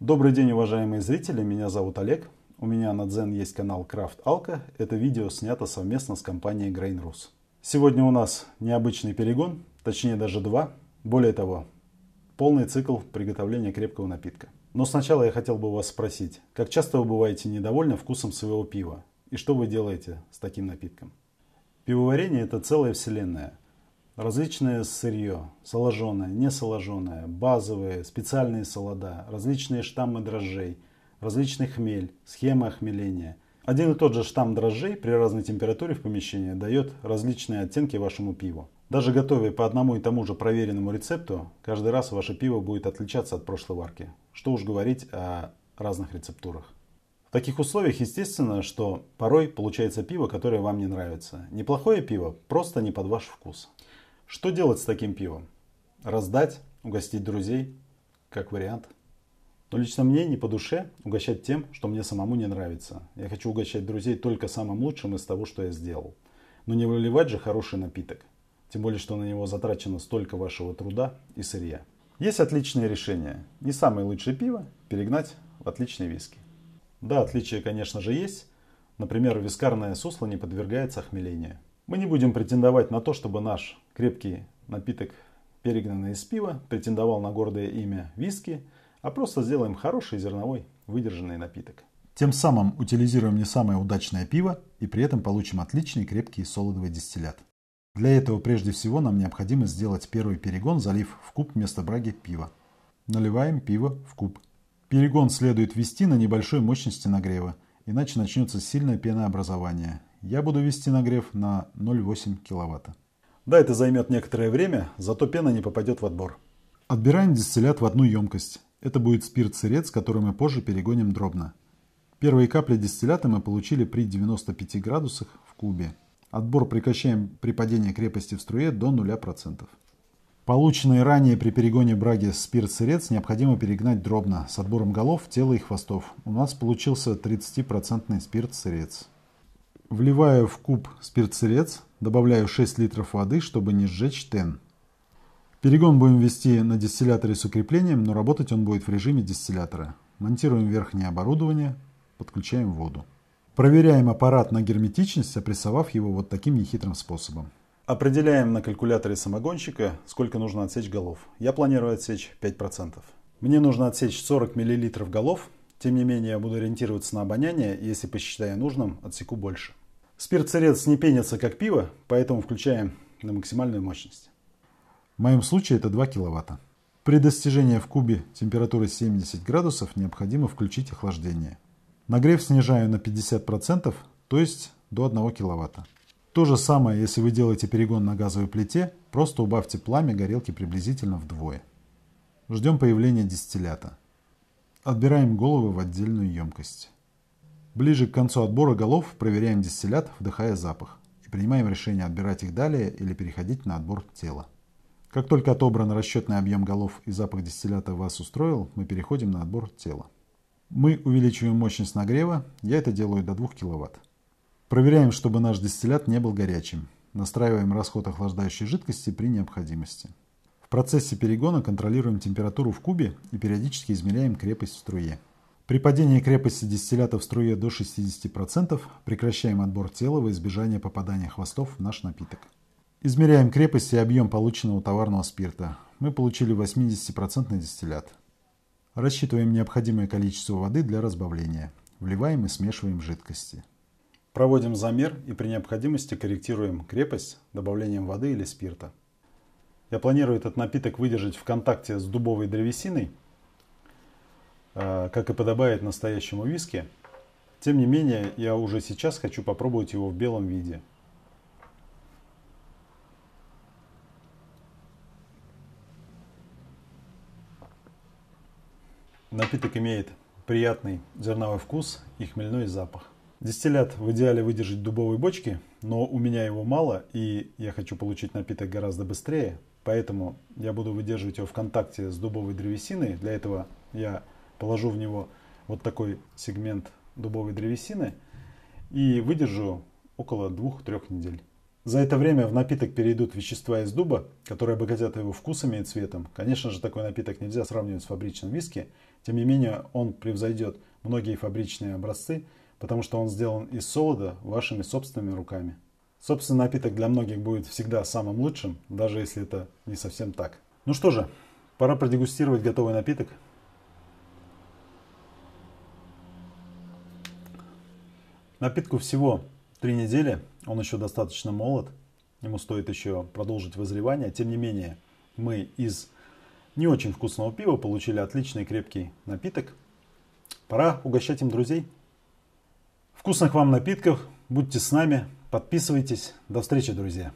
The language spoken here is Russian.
Добрый день, уважаемые зрители, меня зовут Олег. У меня на Дзен есть канал Craft Alka. Это видео снято совместно с компанией Grainrus. Сегодня у нас необычный перегон, точнее даже два. Более того, полный цикл приготовления крепкого напитка. Но сначала я хотел бы вас спросить, как часто вы бываете недовольны вкусом своего пива? И что вы делаете с таким напитком? Пивоварение – это целая вселенная – различное сырье, соложеное, несоложеное, базовые, специальные солода, различные штаммы дрожжей, различный хмель, схема охмеления. Один и тот же штамм дрожжей при разной температуре в помещении дает различные оттенки вашему пиву. Даже готовя по одному и тому же проверенному рецепту, каждый раз ваше пиво будет отличаться от прошлой варки. Что уж говорить о разных рецептурах. В таких условиях естественно, что порой получается пиво, которое вам не нравится. Неплохое пиво, просто не под ваш вкус. Что делать с таким пивом? Раздать, угостить друзей, как вариант. Но лично мне не по душе угощать тем, что мне самому не нравится. Я хочу угощать друзей только самым лучшим из того, что я сделал. Но не выливать же хороший напиток. Тем более, что на него затрачено столько вашего труда и сырья. Есть отличное решение. Не самое лучшее пиво перегнать в отличные виски. Да, отличия, конечно же, есть. Например, вискарное сусло не подвергается охмелению. Мы не будем претендовать на то, чтобы наш крепкий напиток, перегнанный из пива, претендовал на гордое имя виски, а просто сделаем хороший зерновой выдержанный напиток. Тем самым утилизируем не самое удачное пиво и при этом получим отличный крепкий солодовый дистиллят. Для этого прежде всего нам необходимо сделать первый перегон, залив в куб вместо браги пива. Наливаем пиво в куб. Перегон следует вести на небольшой мощности нагрева, иначе начнется сильное пенообразование, я буду вести нагрев на 0,8 кВт. Да, это займет некоторое время, зато пена не попадет в отбор. Отбираем дистиллят в одну емкость. Это будет спирт-сырец, который мы позже перегоним дробно. Первые капли дистиллята мы получили при 95 градусах в кубе. Отбор прекращаем при падении крепости в струе до 0%. Полученные ранее при перегоне браги спирт-сырец необходимо перегнать дробно с отбором голов, тела и хвостов. У нас получился 30% спирт-сырец. Вливаю в куб спиртсырец, добавляю 6 литров воды, чтобы не сжечь тен. Перегон будем вести на дистилляторе с укреплением, но работать он будет в режиме дистиллятора. Монтируем верхнее оборудование, подключаем воду. Проверяем аппарат на герметичность, опрессовав его вот таким нехитрым способом. Определяем на калькуляторе самогонщика, сколько нужно отсечь голов. Я планирую отсечь 5%. Мне нужно отсечь 40 мл голов, тем не менее, я буду ориентироваться на обоняние, если посчитаю нужным, отсеку больше. Спирт-сырец не пенится как пиво, поэтому включаем на максимальную мощность. В моем случае это 2 кВт. При достижении в кубе температуры 70 градусов необходимо включить охлаждение. Нагрев снижаю на 50%, то есть до 1 кВт. То же самое, если вы делаете перегон на газовой плите, просто убавьте пламя горелки приблизительно вдвое. Ждем появления дистиллята. Отбираем головы в отдельную емкость. Ближе к концу отбора голов проверяем дистиллят, вдыхая запах, и принимаем решение отбирать их далее или переходить на отбор тела. Как только отобран расчетный объем голов и запах дистиллята вас устроил, мы переходим на отбор тела. Мы увеличиваем мощность нагрева, я это делаю до 2 кВт. Проверяем, чтобы наш дистиллят не был горячим. Настраиваем расход охлаждающей жидкости при необходимости. В процессе перегона контролируем температуру в кубе и периодически измеряем крепость в струе. При падении крепости дистиллята в струе до 60% прекращаем отбор тела во избежание попадания хвостов в наш напиток. Измеряем крепость и объем полученного товарного спирта. Мы получили 80% дистиллят. Рассчитываем необходимое количество воды для разбавления. Вливаем и смешиваем жидкости. Проводим замер и при необходимости корректируем крепость добавлением воды или спирта. Я планирую этот напиток выдержать в контакте с дубовой древесиной – Э, как и подобает настоящему виски. Тем не менее, я уже сейчас хочу попробовать его в белом виде. Напиток имеет приятный зерновой вкус и хмельной запах. Дистиллят в идеале выдержать в дубовой бочке, но у меня его мало и я хочу получить напиток гораздо быстрее, поэтому я буду выдерживать его в контакте с дубовой древесиной. Для этого я положу в него вот такой сегмент дубовой древесины и выдержу около 2-3 недель. За это время в напиток перейдут вещества из дуба, которые обогатят его вкусами и цветом. Конечно же, такой напиток нельзя сравнивать с фабричным виски, тем не менее он превзойдет многие фабричные образцы, потому что он сделан из солода вашими собственными руками. Собственно, напиток для многих будет всегда самым лучшим, даже если это не совсем так. Ну что же, пора продегустировать готовый напиток. Напитку всего три недели, он еще достаточно молод, ему стоит еще продолжить вызревание. Тем не менее, мы из не очень вкусного пива получили отличный крепкий напиток. Пора угощать им друзей. Вкусных вам напитков, будьте с нами, подписывайтесь. До встречи, друзья!